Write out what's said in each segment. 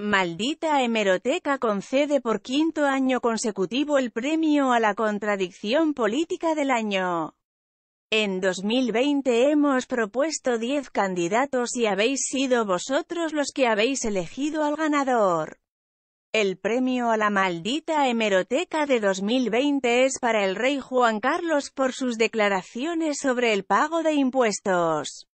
Maldita Hemeroteca concede por quinto año consecutivo el premio a la contradicción política del año. En 2020 hemos propuesto 10 candidatos y habéis sido vosotros los que habéis elegido al ganador. El premio a la maldita hemeroteca de 2020 es para el rey Juan Carlos por sus declaraciones sobre el pago de impuestos.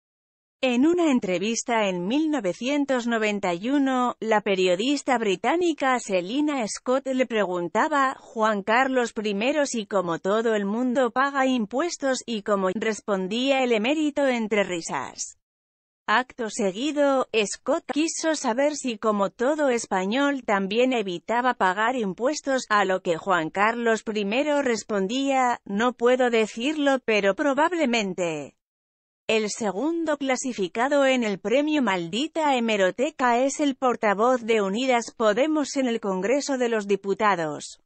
En una entrevista en 1991, la periodista británica Selina Scott le preguntaba, Juan Carlos I si como todo el mundo paga impuestos, y como respondía el emérito entre risas. Acto seguido, Scott quiso saber si como todo español también evitaba pagar impuestos, a lo que Juan Carlos I respondía, no puedo decirlo pero probablemente. El segundo clasificado en el premio Maldita Hemeroteca es el portavoz de Unidas Podemos en el Congreso de los Diputados.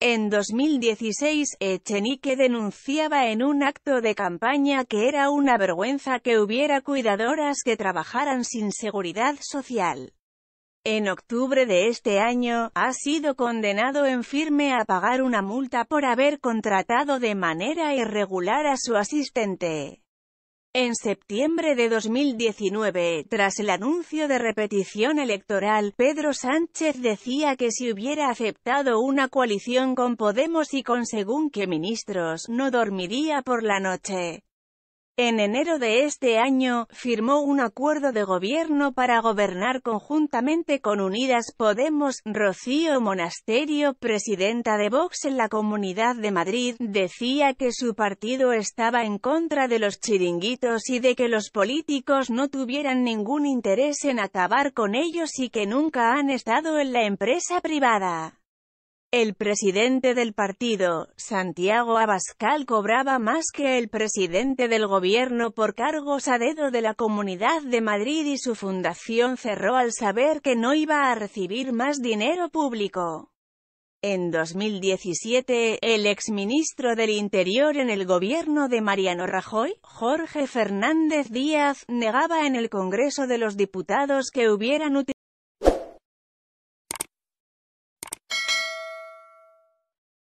En 2016, Echenique denunciaba en un acto de campaña que era una vergüenza que hubiera cuidadoras que trabajaran sin seguridad social. En octubre de este año, ha sido condenado en firme a pagar una multa por haber contratado de manera irregular a su asistente. En septiembre de 2019, tras el anuncio de repetición electoral, Pedro Sánchez decía que si hubiera aceptado una coalición con Podemos y con según qué ministros, no dormiría por la noche. En enero de este año, firmó un acuerdo de gobierno para gobernar conjuntamente con Unidas Podemos. Rocío Monasterio, presidenta de Vox en la Comunidad de Madrid, decía que su partido estaba en contra de los chiringuitos y de que los políticos no tuvieran ningún interés en acabar con ellos y que nunca han estado en la empresa privada. El presidente del partido, Santiago Abascal cobraba más que el presidente del gobierno por cargos a dedo de la Comunidad de Madrid y su fundación cerró al saber que no iba a recibir más dinero público. En 2017, el exministro del Interior en el gobierno de Mariano Rajoy, Jorge Fernández Díaz, negaba en el Congreso de los Diputados que hubieran utilizado